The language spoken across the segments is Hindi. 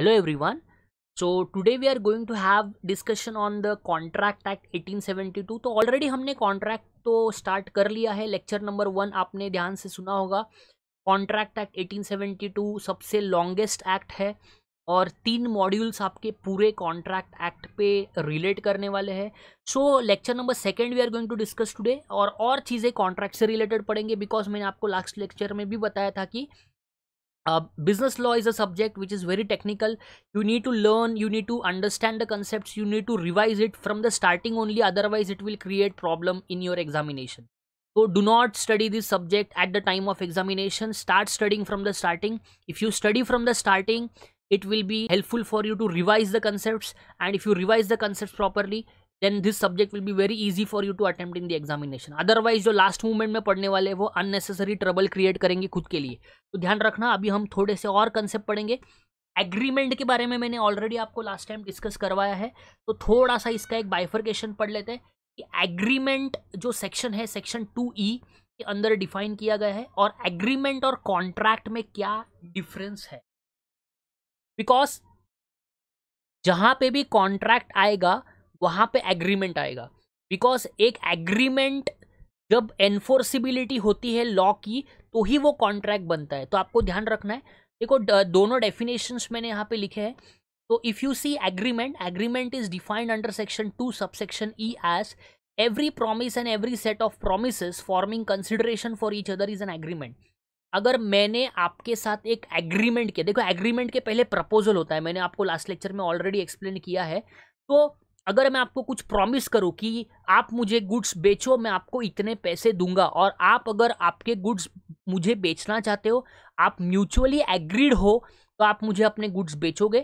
hello everyone so today we are going to have discussion on the contract act 1872 तो already हमने contract तो start कर लिया है lecture number वन आपने ध्यान से सुना होगा contract act 1872 सबसे longest act है और तीन मॉड्यूल्स आपके पूरे कॉन्ट्रैक्ट एक्ट पे रिलेट करने वाले हैं so lecture number second we are going to discuss today और और चीज़ें कॉन्ट्रैक्ट से रिलेटेड पड़ेंगे बिकॉज मैंने आपको लास्ट लेक्चर में भी बताया था कि uh, business law is a subject which is very technical you need to learn you need to understand the concepts you need to revise it from the starting only otherwise it will create problem in your examination so do not study this subject at the time of examination start studying from the starting if you study from the starting it will be helpful for you to revise the concepts and if you revise the concepts properly then this subject will be very easy for you to attempt in the examination otherwise जो लास्ट मूवमेंट में पढ़ने वाले वो अननेसेसरी ट्रबल क्रिएट करेंगे खुद के लिए तो ध्यान रखना अभी हम थोड़े से और कंसेप्ट पढ़ेंगे एग्रीमेंट के बारे में मैंने ऑलरेडी आपको लास्ट टाइम डिस्कस करवाया है तो थोड़ा सा इसका एक बाइफर्केशन पढ़ लेते हैं कि एग्रीमेंट जो सेक्शन है सेक्शन टू ई के अंदर डिफाइन किया गया है और एग्रीमेंट और कॉन्ट्रैक्ट में क्या डिफरेंस है बिकॉज जहां पे भी कॉन्ट्रैक्ट आएगा वहाँ पे एग्रीमेंट आएगा बिकॉज एक एग्रीमेंट जब एनफोर्सिबिलिटी होती है लॉ की तो ही वो कॉन्ट्रैक्ट बनता है तो आपको ध्यान रखना है देखो दोनों डेफिनेशंस मैंने यहाँ पे लिखे हैं तो if you see agreement agreement is defined under section two subsection E as every promise and every set of promise forming consideration for each other is an agreement अगर मैंने आपके साथ एक एग्रीमेंट किया देखो एग्रीमेंट के पहले प्रपोजल होता है मैंने आपको लास्ट लेक्चर में ऑलरेडी एक्सप्लेन किया है तो अगर मैं आपको कुछ प्रॉमिस करूँ कि आप मुझे गुड्स बेचो मैं आपको इतने पैसे दूंगा और आप अगर आपके गुड्स मुझे बेचना चाहते हो आप म्यूचुअली एग्रीड हो तो आप मुझे अपने गुड्स बेचोगे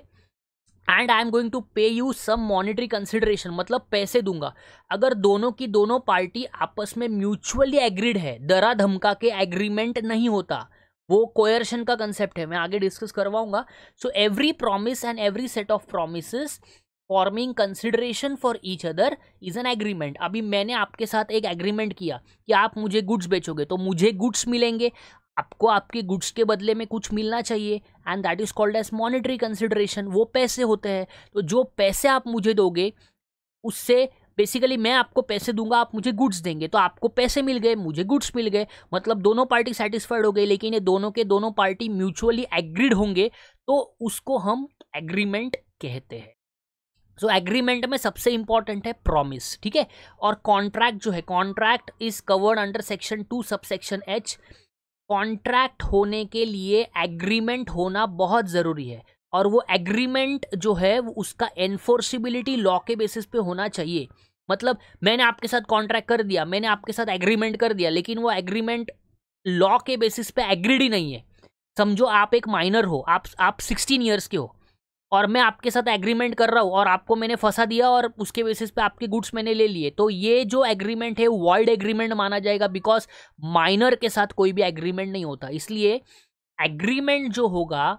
and I am going to pay you some monetary consideration मतलब पैसे दूंगा अगर दोनों की दोनों पार्टी आपस में म्यूचुअली एग्रीड है दरा धमका के एग्रीमेंट नहीं होता वो कोयर्शन का कंसेप्ट है मैं आगे डिस्कस करवाऊंगा so every promise and every set of promise forming consideration for each other is an agreement अभी मैंने आपके साथ एक एग्रीमेंट किया कि आप मुझे गुड्स बेचोगे तो मुझे गुड्स मिलेंगे आपको आपके गुड्स के बदले में कुछ मिलना चाहिए and that is called as monetary consideration वो पैसे होते हैं तो जो पैसे आप मुझे दोगे उससे बेसिकली मैं आपको पैसे दूंगा आप मुझे गुड्स देंगे तो आपको पैसे मिल गए मुझे गुड्स मिल गए मतलब दोनों पार्टी सेटिस्फाइड हो गई लेकिन ये दोनों के दोनों पार्टी म्यूचुअली एग्रीड होंगे तो उसको हम एग्रीमेंट कहते हैं सो so, एग्रीमेंट में सबसे इंपॉर्टेंट है प्रॉमिस ठीक है और कॉन्ट्रैक्ट जो है contract is covered under section two sub section H contract होने के लिए एग्रीमेंट होना बहुत ज़रूरी है और वो एग्रीमेंट जो है वो उसका एनफोर्सिबिलिटी लॉ के बेसिस पे होना चाहिए मतलब मैंने आपके साथ कॉन्ट्रैक्ट कर दिया मैंने आपके साथ एग्रीमेंट कर दिया लेकिन वो एग्रीमेंट लॉ के बेसिस पे एग्रीड ही नहीं है समझो आप एक माइनर हो आप आप सिक्सटीन ईयर्स के हो और मैं आपके साथ एग्रीमेंट कर रहा हूँ और आपको मैंने फंसा दिया और उसके बेसिस पे आपके गुड्स मैंने ले लिए तो ये जो एग्रीमेंट है वर्ल्ड एग्रीमेंट माना जाएगा बिकॉज माइनर के साथ कोई भी एग्रीमेंट नहीं होता इसलिए एग्रीमेंट जो होगा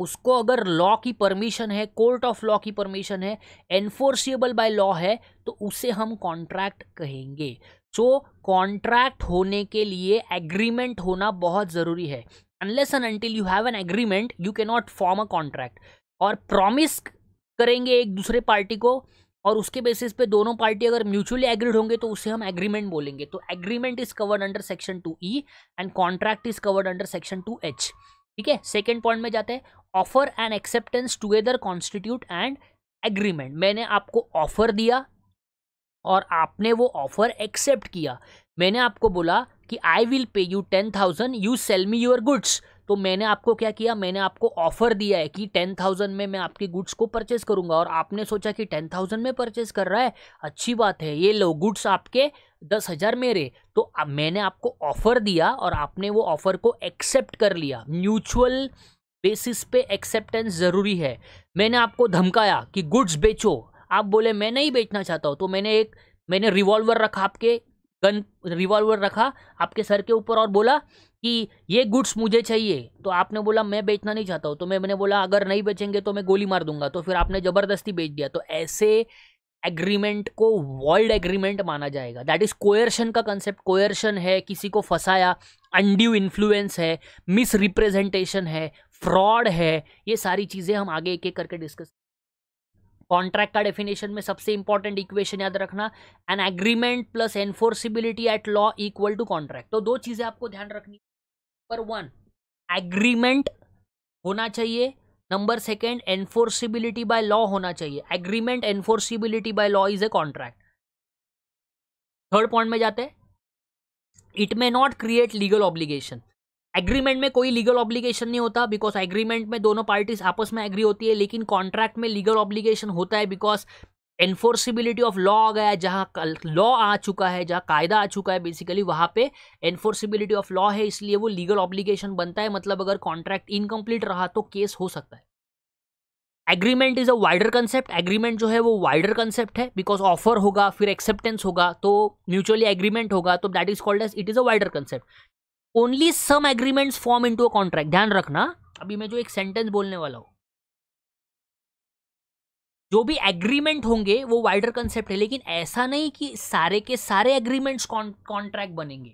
उसको अगर लॉ की परमिशन है कोर्ट ऑफ लॉ की परमिशन है एनफोर्सिएबल बाय लॉ है तो उसे हम कॉन्ट्रैक्ट कहेंगे सो तो कॉन्ट्रैक्ट होने के लिए एग्रीमेंट होना बहुत ज़रूरी है unless and until you have an agreement you not form a contract और प्रॉमिस करेंगे एक दूसरे पार्टी को और उसके बेसिस पे दोनों पार्टी अगर म्यूचुअली एग्रीड होंगे तो उसे हम एग्रीमेंट बोलेंगे तो agreement is covered under section two E and contract is covered under section two H ठीक है सेकेंड पॉइंट में जाते हैं offer and acceptance together constitute and agreement मैंने आपको ऑफर दिया और आपने वो ऑफर एक्सेप्ट किया मैंने आपको बोला कि I will pay you ten thousand you sell me your goods तो मैंने आपको क्या किया मैंने आपको ऑफर दिया है कि टेन थाउजेंड में मैं आपके गुड्स को परचेज करूंगा और आपने सोचा कि टेन थाउजेंड में परचेज कर रहा है अच्छी बात है ये लो गुड्स आपके दस हज़ार मेरे तो मैंने आपको ऑफ़र दिया और आपने वो ऑफ़र को एक्सेप्ट कर लिया म्यूचुअल बेसिस पे एक्सेप्टेंस ज़रूरी है मैंने आपको धमकाया कि गुड्स बेचो आप बोले मैं नहीं बेचना चाहता हूँ तो मैंने एक मैंने रिवॉल्वर रखा आपके गन रिवॉल्वर रखा आपके सर के ऊपर और बोला कि ये गुड्स मुझे चाहिए तो आपने बोला मैं बेचना नहीं चाहता हूँ तो मैं मैंने बोला अगर नहीं बेचेंगे तो मैं गोली मार दूंगा तो फिर आपने ज़बरदस्ती बेच दिया तो ऐसे एग्रीमेंट को वर्ल्ड एग्रीमेंट माना जाएगा दैट इज़ कोयर्शन का कंसेप्ट कोयर्शन है किसी को फंसाया अनड्यू इन्फ्लुएंस है मिसरिप्रेजेंटेशन है फ्रॉड है ये सारी चीज़ें हम आगे एक एक करके डिस्कस कॉन्ट्रैक्ट का डेफिनेशन में सबसे इंपॉर्टेंट इक्वेशन याद रखना an agreement plus enforceability at law equal to contract तो दो चीज़ें आपको ध्यान रखनी नंबर वन एग्रीमेंट होना चाहिए number second enforceability by law होना चाहिए agreement enforceability by law is a contract third point में जाते हैं it may not create legal obligation agreement में कोई लीगल ऑब्लिगेशन नहीं होता बिकॉज एग्रीमेंट में दोनों पार्टीज आपस में एग्री होती है लेकिन कॉन्ट्रैक्ट में लीगल ऑब्लिगेशन होता है बिकॉज एनफोर्सिबिलिटी ऑफ लॉ आ गया है जहाँ लॉ आ चुका है जहाँ कायदा आ चुका है बेसिकली वहाँ पे एनफोर्सिबिलिटी ऑफ लॉ है इसलिए वो लीगल ऑब्लिगेशन बनता है मतलब अगर कॉन्ट्रैक्ट इनकम्प्लीट रहा तो केस हो सकता है agreement is a wider concept agreement जो है वो वाइडर कंसेप्ट है बिकॉज ऑफर होगा फिर एक्सेप्टेंस होगा तो म्यूचुअली एग्रीमेंट होगा तो that is called as it is a wider concept only some agreement form to a contract ध्यान रखना अभी मैं जो एक सेंटेंस बोलने वाला हूं जो भी एग्रीमेंट होंगे वो वाइडर कंसेप्ट है लेकिन ऐसा नहीं कि सारे के सारे एग्रीमेंट्स कॉन्ट्रैक्ट बनेंगे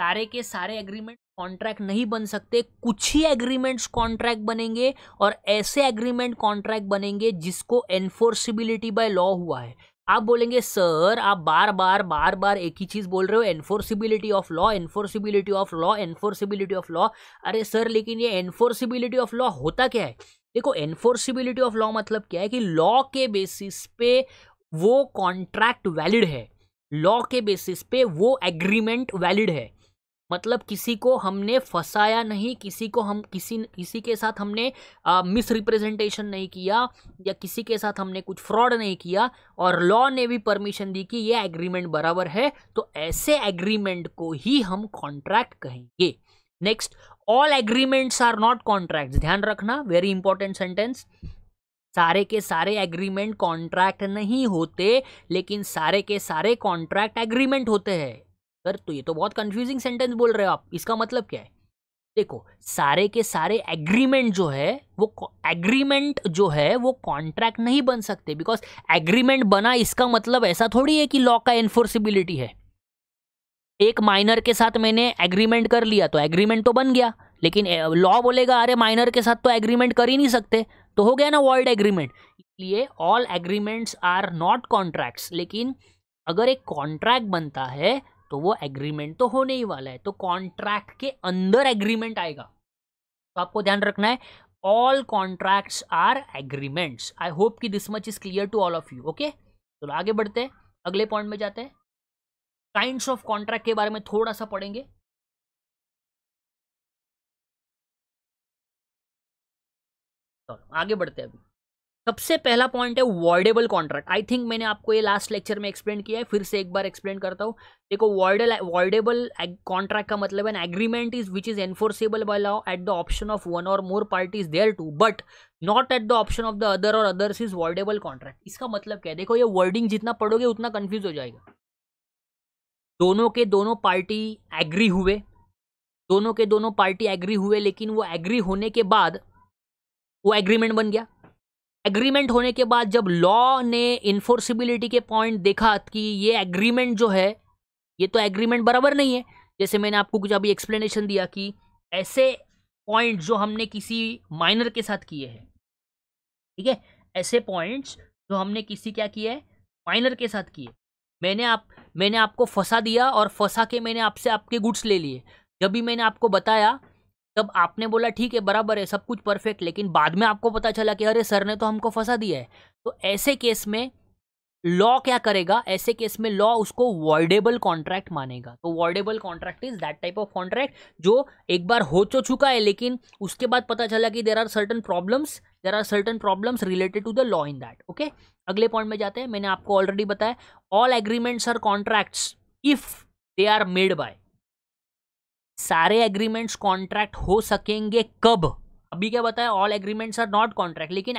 सारे के सारे एग्रीमेंट कॉन्ट्रैक्ट नहीं बन सकते कुछ ही एग्रीमेंट्स कॉन्ट्रैक्ट बनेंगे और ऐसे एग्रीमेंट कॉन्ट्रैक्ट बनेंगे जिसको एनफोर्सिबिलिटी बाय लॉ हुआ है आप बोलेंगे सर आप बार बार बार बार एक ही चीज़ बोल रहे हो enforceability of law enforceability of law enforceability of law अरे सर लेकिन ये एनफोर्सिबिलिटी ऑफ लॉ होता क्या है देखो एनफोर्सिबिलिटी ऑफ लॉ मतलब क्या है कि लॉ के बेसिस पे वो कॉन्ट्रैक्ट वैलिड है लॉ के बेसिस पे वो एग्रीमेंट वैलिड है मतलब किसी को हमने फंसाया नहीं किसी को हम किसी किसी के साथ हमने मिसरिप्रेजेंटेशन नहीं किया या किसी के साथ हमने कुछ फ्रॉड नहीं किया और लॉ ने भी परमिशन दी कि ये एग्रीमेंट बराबर है तो ऐसे एग्रीमेंट को ही हम कॉन्ट्रैक्ट कहेंगे next all agreements are not contract ध्यान रखना वेरी इंपॉर्टेंट सेंटेंस सारे के सारे एग्रीमेंट कॉन्ट्रैक्ट नहीं होते लेकिन सारे के सारे कॉन्ट्रैक्ट एग्रीमेंट होते हैं सर तो ये तो बहुत कंफ्यूजिंग सेंटेंस बोल रहे हो आप इसका मतलब क्या है देखो सारे के सारे एग्रीमेंट जो है वो एग्रीमेंट जो है वो कॉन्ट्रैक्ट नहीं बन सकते बिकॉज एग्रीमेंट बना इसका मतलब ऐसा थोड़ी है कि लॉ का एनफोर्सिबिलिटी है एक माइनर के साथ मैंने एग्रीमेंट कर लिया तो एग्रीमेंट तो बन गया लेकिन लॉ बोलेगा अरे माइनर के साथ तो एग्रीमेंट कर ही नहीं सकते तो हो गया ना वर्ल्ड एग्रीमेंट इसलिए all agreements are not contracts लेकिन अगर एक कॉन्ट्रैक्ट बनता है तो वो एग्रीमेंट तो होने ही वाला है तो कॉन्ट्रैक्ट के अंदर एग्रीमेंट आएगा तो आपको ध्यान रखना है all contracts are agreements I hope कि this much is clear to all of you okay चलो आगे बढ़ते हैं अगले पॉइंट में जाते हैं काइंड्स ऑफ कॉन्ट्रैक्ट के बारे में थोड़ा सा पढ़ेंगे आगे बढ़ते हैं अभी सबसे पहला पॉइंट है वॉर्डेबल कॉन्ट्रैक्ट आई थिंक मैंने आपको ये लास्ट लेक्चर में एक्सप्लेन किया है फिर से एक बार एक्सप्लेन करता हूँ देखो वॉर्डल वॉर्डेबल कॉन्ट्रैक्ट का मतलब an agreement is which is enforceable by law at the option of one और more parties thereto but not at the option of the other और अदर्स इज वॉर्डेबल कॉन्ट्रैक्ट इसका मतलब क्या है देखो ये वर्डिंग जितना पढ़ोगे उतना कन्फ्यूज हो जाएगा दोनों के दोनों पार्टी एग्री हुए दोनों के दोनों पार्टी एग्री हुए लेकिन वो एग्री होने के बाद वो एग्रीमेंट बन गया एग्रीमेंट होने के बाद जब लॉ ने इन्फोर्सिबिलिटी के पॉइंट देखा कि ये एग्रीमेंट जो है ये तो एग्रीमेंट बराबर नहीं है जैसे मैंने आपको कुछ अभी एक्सप्लेनेशन दिया कि ऐसे पॉइंट जो हमने किसी माइनर के साथ किए हैं ठीक है ऐसे पॉइंट्स जो हमने किसी क्या किए माइनर के साथ किए मैंने आप मैंने आपको फंसा दिया और फंसा के मैंने आपसे आपके गुड्स ले लिए जब भी मैंने आपको बताया तब आपने बोला ठीक है बराबर है सब कुछ परफेक्ट लेकिन बाद में आपको पता चला कि अरे सर ने तो हमको फंसा दिया है तो ऐसे केस में लॉ क्या करेगा ऐसे केस में लॉ उसको वॉर्डेबल कॉन्ट्रैक्ट मानेगा तो voidable contract is that type of contract जो एक बार हो तो चुका है लेकिन उसके बाद पता चला कि there are certain problems there are certain problems related to the law in that okay अगले पॉइंट में जाते हैं मैंने आपको ऑलरेडी बताया all agreements are contracts if they are made by सारे एग्रीमेंट्स कॉन्ट्रैक्ट हो सकेंगे कब अभी क्या बताया all agreements are not contract लेकिन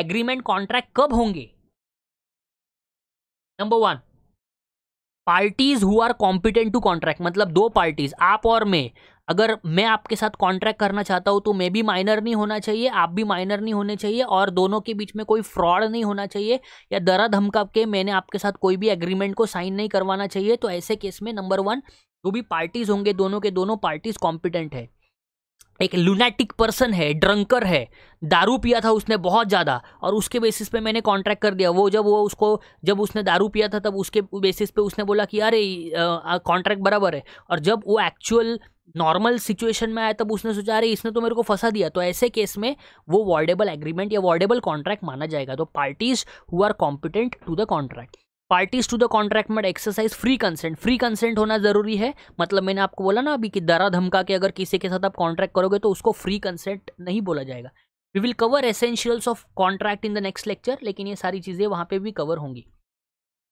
एग्रीमेंट कॉन्ट्रैक्ट कब होंगे number one parties who are competent to contract मतलब दो पार्टीज आप और मैं अगर मैं आपके साथ कॉन्ट्रैक्ट करना चाहता हूँ तो मैं भी माइनर नहीं होना चाहिए आप भी माइनर नहीं होने चाहिए और दोनों के बीच में कोई फ्रॉड नहीं होना चाहिए या दरा धमका के मैंने आपके साथ कोई भी एग्रीमेंट को साइन नहीं करवाना चाहिए तो ऐसे केस में नंबर वन जो भी पार्टीज होंगे दोनों के दोनों पार्टीज कॉम्पिटेंट है एक लुनेटिक पर्सन है ड्रंकर है दारू पिया था उसने बहुत ज़्यादा और उसके बेसिस पे मैंने कॉन्ट्रैक्ट कर दिया वो जब वो उसको जब उसने दारू पिया था तब उसके बेसिस पे उसने बोला कि अरे कॉन्ट्रैक्ट बराबर है और जब वो एक्चुअल नॉर्मल सिचुएशन में आया तब उसने सोचा अरे इसने तो मेरे को फंसा दिया तो ऐसे केस में वो वॉर्डेबल एग्रीमेंट या वॉर्डेबल कॉन्ट्रैक्ट माना जाएगा तो parties who are competent to the contract parties to the contract made exercise free consent free consent होना जरूरी है मतलब मैंने आपको बोला ना अभी कि दरा धमका के अगर किसी के साथ आप कॉन्ट्रैक्ट करोगे तो उसको फ्री कंसेंट नहीं बोला जाएगा we will cover essentials of contract in the next lecture लेकिन ये सारी चीज़ें वहाँ पे भी कवर होंगी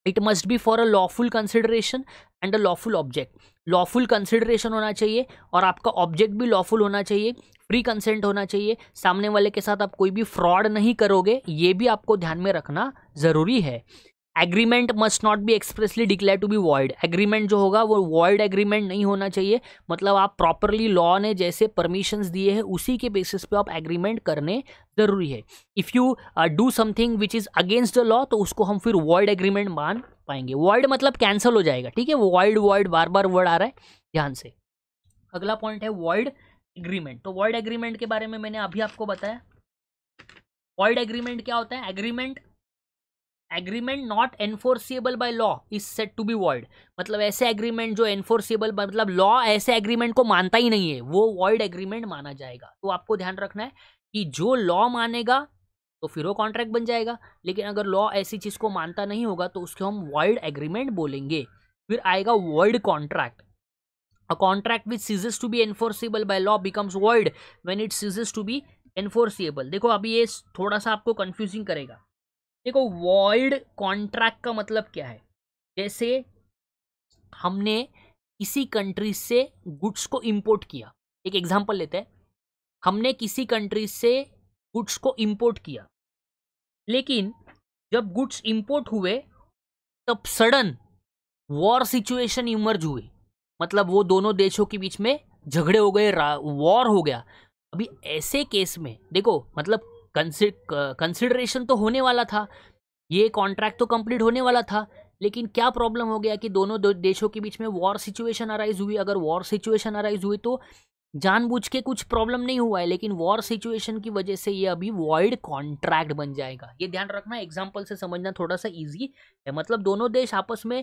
it must be for a lawful consideration and a lawful object lawful consideration होना चाहिए और आपका ऑब्जेक्ट भी लॉफुल होना चाहिए फ्री कंसेंट होना चाहिए सामने वाले के साथ आप कोई भी फ्रॉड नहीं करोगे ये भी आपको ध्यान में रखना ज़रूरी है agreement must not be expressly declare to be void agreement जो होगा वो वॉइड एग्रीमेंट नहीं होना चाहिए मतलब आप प्रॉपरली लॉ ने जैसे परमिशन दिए हैं उसी के बेसिस पे आप एग्रीमेंट करने ज़रूरी है if you do something which is against the law तो उसको हम फिर वॉइड एग्रीमेंट मान पाएंगे वॉइड मतलब कैंसिल हो जाएगा ठीक है वॉइड वॉइड बार बार वर्ड आ रहा है ध्यान से अगला पॉइंट है वॉइड एग्रीमेंट तो वॉइड एग्रीमेंट के बारे में मैंने अभी आपको बताया वॉइड एग्रीमेंट क्या होता है agreement agreement not enforceable by law is set to be world मतलब ऐसे एग्रीमेंट जो एनफोर्सिएबल मतलब लॉ ऐसे एग्रीमेंट को मानता ही नहीं है वो वर्ल्ड एग्रीमेंट माना जाएगा तो आपको ध्यान रखना है कि जो लॉ मानेगा तो फिर वो कॉन्ट्रैक्ट बन जाएगा लेकिन अगर लॉ ऐसी चीज़ को मानता नहीं होगा तो उसको हम वर्ल्ड एग्रीमेंट बोलेंगे फिर आएगा world contract a contract which ceases to be enforceable by law becomes world when it ceases to be enforceable देखो अभी ये थोड़ा सा आपको कन्फ्यूजिंग करेगा देखो वॉइड कॉन्ट्रैक्ट का मतलब क्या है जैसे हमने किसी कंट्री से गुड्स को इंपोर्ट किया एक एग्जांपल लेते हैं हमने किसी कंट्री से गुड्स को इंपोर्ट किया लेकिन जब गुड्स इंपोर्ट हुए तब सडन वॉर सिचुएशन इमर्ज हुए मतलब वो दोनों देशों के बीच में झगड़े हो गए वॉर हो गया अभी ऐसे केस में देखो मतलब कंसिडरेशन तो होने वाला था ये कॉन्ट्रैक्ट तो कंप्लीट होने वाला था लेकिन क्या प्रॉब्लम हो गया कि दोनों दो देशों के बीच में वॉर सिचुएशन अराइज हुई अगर वॉर सिचुएशन अराइज हुई तो जानबूझ के कुछ प्रॉब्लम नहीं हुआ है लेकिन वॉर सिचुएशन की वजह से ये अभी वॉइड कॉन्ट्रैक्ट बन जाएगा ये ध्यान रखना एग्जाम्पल से समझना थोड़ा सा ईजी है मतलब दोनों देश आपस में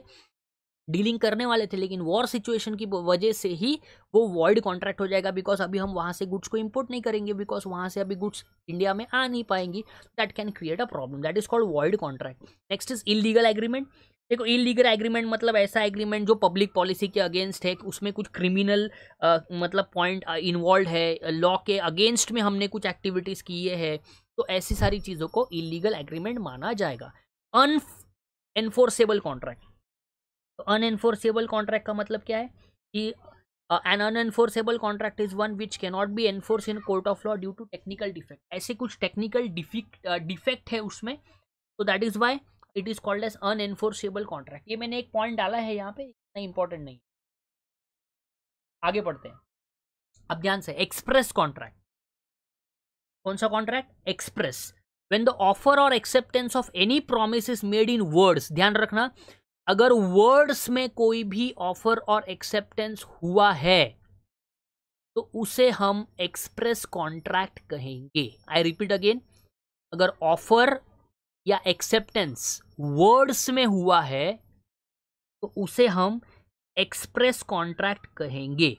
डीलिंग करने वाले थे लेकिन वॉर सिचुएशन की वजह से ही वो वर्ल्ड कॉन्ट्रैक्ट हो जाएगा बिकॉज अभी हम वहाँ से गुड्स को इम्पोर्ट नहीं करेंगे बिकॉज वहाँ से अभी गुड्स इंडिया में आ नहीं पाएंगी that can create a problem that is called world contract next is illegal agreement देखो इलीगल एग्रीमेंट मतलब ऐसा एग्रीमेंट जो पब्लिक पॉलिसी के अगेंस्ट है उसमें कुछ क्रिमिनल मतलब पॉइंट इन्वॉल्व है लॉ के अगेंस्ट में हमने कुछ एक्टिविटीज़ किए हैं तो ऐसी सारी चीज़ों को इलीगल एग्रीमेंट माना जाएगा अन एनफोर्सेबल कॉन्ट्रैक्ट तो अनएनफोर्सेबल कॉन्ट्रैक्ट का मतलब क्या है कि an unenforceable contract is one which cannot be enforce in court of law due to technical defect ऐसे कुछ टेक्निकल डिफेक्ट है उसमें तो that is why it is called as unenforceable contract ये मैंने एक पॉइंट डाला है यहाँ पे इतना इंपॉर्टेंट नहीं आगे पढ़ते हैं अब ध्यान से एक्सप्रेस कॉन्ट्रैक्ट कौन सा contract express when the offer और acceptance of any promise is made in words ध्यान रखना अगर वर्ड्स में कोई भी ऑफर और एक्सेप्टेंस हुआ है तो उसे हम एक्सप्रेस कॉन्ट्रैक्ट कहेंगे आई रिपीट अगेन अगर ऑफर या एक्सेप्टेंस वर्ड्स में हुआ है तो उसे हम एक्सप्रेस कॉन्ट्रैक्ट कहेंगे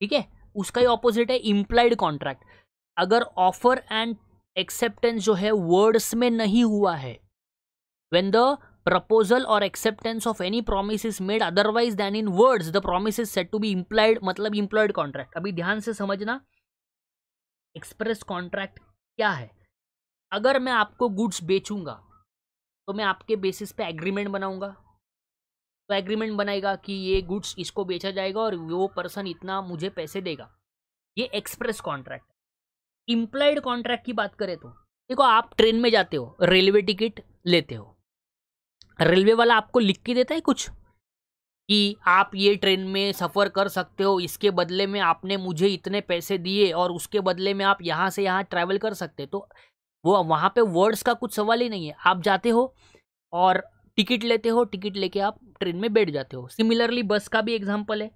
ठीक है उसका ही ऑपोजिट है इम्प्लाइड कॉन्ट्रैक्ट अगर ऑफर एंड एक्सेप्टेंस जो है वर्ड्स में नहीं हुआ है वेन द प्रपोजल और acceptance of any promise made otherwise than in words the promise set to be implied मतलब इम्प्लॉयड कॉन्ट्रैक्ट अभी ध्यान से समझना एक्सप्रेस कॉन्ट्रैक्ट क्या है अगर मैं आपको गुड्स बेचूंगा तो मैं आपके बेसिस पे एग्रीमेंट बनाऊंगा तो एग्रीमेंट बनाएगा कि ये गुड्स इसको बेचा जाएगा और वो पर्सन इतना मुझे पैसे देगा ये एक्सप्रेस कॉन्ट्रैक्ट इम्प्लाइड कॉन्ट्रैक्ट की बात करें तो देखो आप ट्रेन में जाते हो रेलवे टिकट लेते हो रेलवे वाला आपको लिख के देता है कुछ कि आप ये ट्रेन में सफ़र कर सकते हो इसके बदले में आपने मुझे इतने पैसे दिए और उसके बदले में आप यहाँ से यहाँ ट्रैवल कर सकते तो वो वहाँ पे वर्ड्स का कुछ सवाल ही नहीं है आप जाते हो और टिकट लेते हो टिकट लेके आप ट्रेन में बैठ जाते हो सिमिलरली बस का भी एग्जाम्पल है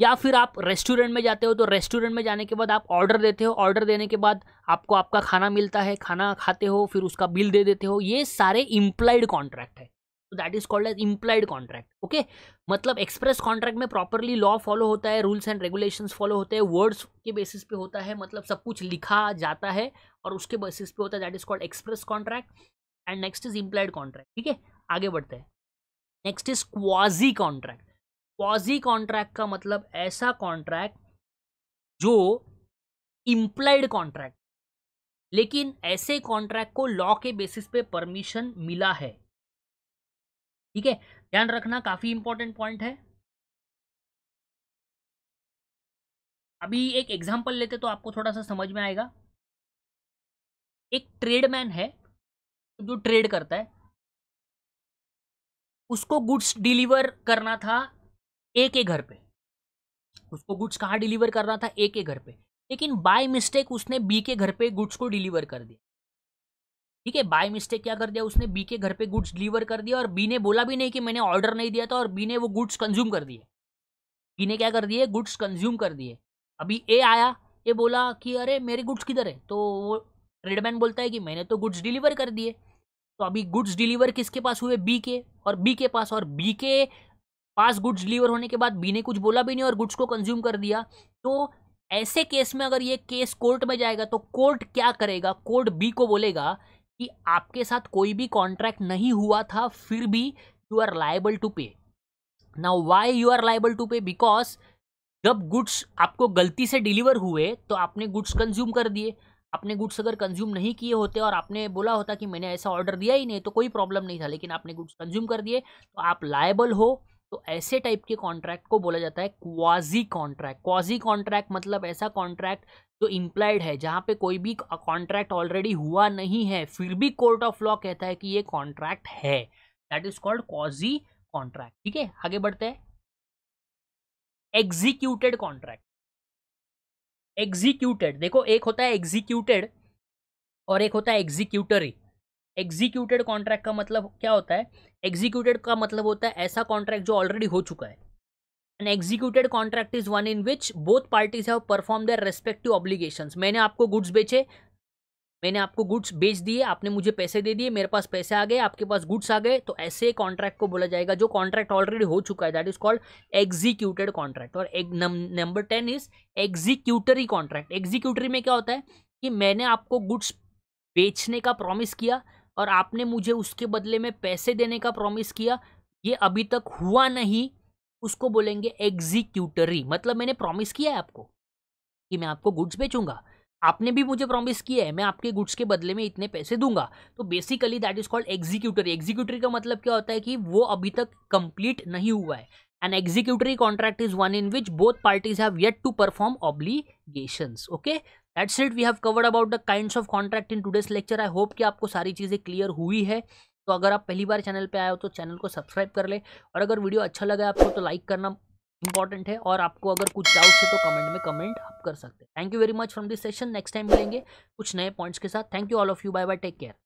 या फिर आप रेस्टोरेंट में जाते हो तो रेस्टोरेंट में जाने के बाद आप ऑर्डर देते हो ऑर्डर देने के बाद आपको आपका खाना मिलता है खाना खाते हो फिर उसका बिल दे देते हो ये सारे इम्प्लाइड कॉन्ट्रैक्ट है that is called as implied contract okay मतलब एक्सप्रेस कॉन्ट्रैक्ट में प्रॉपरली लॉ फॉलो होता है रूल्स एंड रेगुलेशंस फॉलो होते हैं वर्ड्स के बेसिस पे होता है मतलब सब कुछ लिखा जाता है और उसके बेसिस पे होता है that is called express contract and next is implied contract ठीक है आगे बढ़ते हैं next is quasi contract quasi contract का मतलब ऐसा कॉन्ट्रैक्ट जो इम्प्लाइड कॉन्ट्रैक्ट लेकिन ऐसे कॉन्ट्रैक्ट को लॉ के बेसिस पे परमिशन मिला है ठीक है ध्यान रखना काफ़ी इंपॉर्टेंट पॉइंट है अभी एक एग्जाम्पल लेते तो आपको थोड़ा सा समझ में आएगा एक ट्रेडमैन है जो ट्रेड करता है उसको गुड्स डिलीवर करना था ए के घर पे उसको गुड्स कहाँ डिलीवर करना था ए के घर पे लेकिन बाय मिस्टेक उसने बी के घर पे गुड्स को डिलीवर कर दिया ठीक है बाय मिस्टेक क्या कर दिया उसने बी के घर पे गुड्स डिलीवर कर दिया और बी ने बोला भी नहीं कि मैंने ऑर्डर नहीं दिया था और बी ने वो गुड्स कंज्यूम कर दिए बी ने क्या कर दिए गुड्स कंज्यूम कर दिए अभी ए आया ए बोला कि अरे मेरे गुड्स किधर है तो वो ट्रेडमैन बोलता है कि मैंने तो गुड्स डिलीवर कर दिए तो अभी गुड्स डिलीवर किसके पास हुए बी के और बी के पास और बी के पास गुड्स डिलीवर होने के बाद बी ने कुछ बोला भी नहीं और गुड्स को कंज्यूम कर दिया तो ऐसे केस में अगर ये केस कोर्ट में जाएगा तो कोर्ट क्या करेगा कोर्ट बी को बोलेगा कि आपके साथ कोई भी कॉन्ट्रैक्ट नहीं हुआ था फिर भी you are liable to pay now why you are liable to pay because जब गुड्स आपको गलती से डिलीवर हुए तो आपने गुड्स कंज्यूम कर दिए आपने गुड्स अगर कंज्यूम नहीं किए होते और आपने बोला होता कि मैंने ऐसा ऑर्डर दिया ही नहीं तो कोई प्रॉब्लम नहीं था लेकिन आपने गुड्स कंज्यूम कर दिए तो आप लाइबल हो तो ऐसे टाइप के कॉन्ट्रैक्ट को बोला जाता है क्वाजी कॉन्ट्रैक्ट क्वाजी कॉन्ट्रैक्ट मतलब ऐसा कॉन्ट्रैक्ट जो इम्प्लाइड है जहाँ पे कोई भी कॉन्ट्रैक्ट ऑलरेडी हुआ नहीं है फिर भी कोर्ट ऑफ लॉ कहता है कि ये कॉन्ट्रैक्ट है that is called quasi contract ठीक है आगे बढ़ते हैं एग्जीक्यूटेड कॉन्ट्रैक्ट एग्जीक्यूटेड देखो एक होता है एग्जीक्यूटेड और एक होता है एग्जीक्यूटरी एग्जीक्यूटेड कॉन्ट्रैक्ट का मतलब क्या होता है एग्जीक्यूटेड का मतलब होता है ऐसा कॉन्ट्रैक्ट जो ऑलरेडी हो चुका है an executed contract is one in which both parties have perform their respective obligations मैंने आपको गुड्स बेचे मैंने आपको गुड्स बेच दिए आपने मुझे पैसे दे दिए मेरे पास पैसे आ गए आपके पास गुड्स आ गए तो ऐसे कॉन्ट्रैक्ट को बोला जाएगा जो कॉन्ट्रैक्ट ऑलरेडी हो चुका है that is called executed contract और number ten is executory contract executory में क्या होता है कि मैंने आपको गुड्स बेचने का प्रॉमिस किया और आपने मुझे उसके बदले में पैसे देने का प्रॉमिस किया ये अभी तक हुआ नहीं उसको बोलेंगे एग्जीक्यूटरी मतलब मैंने प्रॉमिस किया है आपको कि मैं आपको गुड्स बेचूंगा आपने भी मुझे प्रॉमिस किया है मैं आपके गुड्स के बदले में इतने पैसे दूंगा तो basically that is called executory executory का मतलब क्या होता है कि वो अभी तक कंप्लीट नहीं हुआ है an executory contract is one in which both parties have yet to perform obligations okay that's it we have covered about the kind of contract in today's lecture I hope कि आपको सारी चीज़ें क्लियर हुई है तो अगर आप पहली बार चैनल पे आए हो तो चैनल को सब्सक्राइब कर ले और अगर वीडियो अच्छा लगा आपको तो लाइक करना इंपॉर्टेंट है और आपको अगर कुछ डाउट्स है तो कमेंट में कमेंट आप कर सकते हैं thank you very much from this session next time मिलेंगे कुछ नए पॉइंट्स के साथ thank you all of you bye bye take care